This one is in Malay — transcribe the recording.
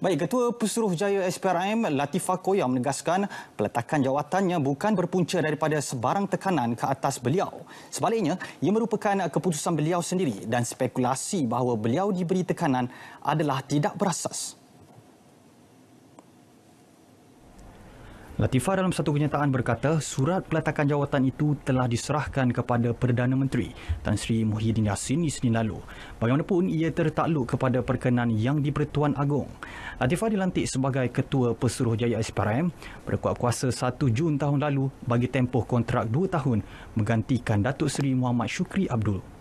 Baik, Ketua Pesuruh Jaya SPRM Latifah Koya menegaskan peletakan jawatannya bukan berpunca daripada sebarang tekanan ke atas beliau. Sebaliknya, ia merupakan keputusan beliau sendiri dan spekulasi bahawa beliau diberi tekanan adalah tidak berasas. Latifah dalam satu kenyataan berkata surat peletakan jawatan itu telah diserahkan kepada Perdana Menteri Tan Sri Muhyiddin Yassin Isnin lalu. Bagaimanapun ia tertakluk kepada perkenan Yang di-Pertuan Agong. Latifah dilantik sebagai Ketua Pesuruhjaya SPRM berkuat kuasa 1 Jun tahun lalu bagi tempoh kontrak 2 tahun menggantikan Datuk Seri Muhammad Shukri Abdul.